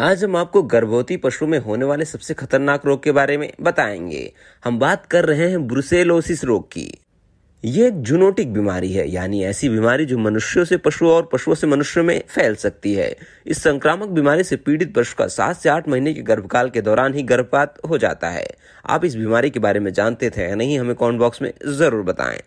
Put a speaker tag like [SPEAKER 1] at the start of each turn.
[SPEAKER 1] आज हम आपको गर्भवती पशुओं में होने वाले सबसे खतरनाक रोग के बारे में बताएंगे हम बात कर रहे हैं ब्रुसेलोसिस रोग की ये एक जूनोटिक बीमारी है यानी ऐसी बीमारी जो मनुष्यों से पशुओं और पशुओं से मनुष्यों में फैल सकती है इस संक्रामक बीमारी से पीड़ित पशु का सात से आठ महीने के गर्भकाल के दौरान ही गर्भपात हो जाता है आप इस बीमारी के बारे में जानते थे या नहीं हमें कॉमेंट बॉक्स में जरूर बताएं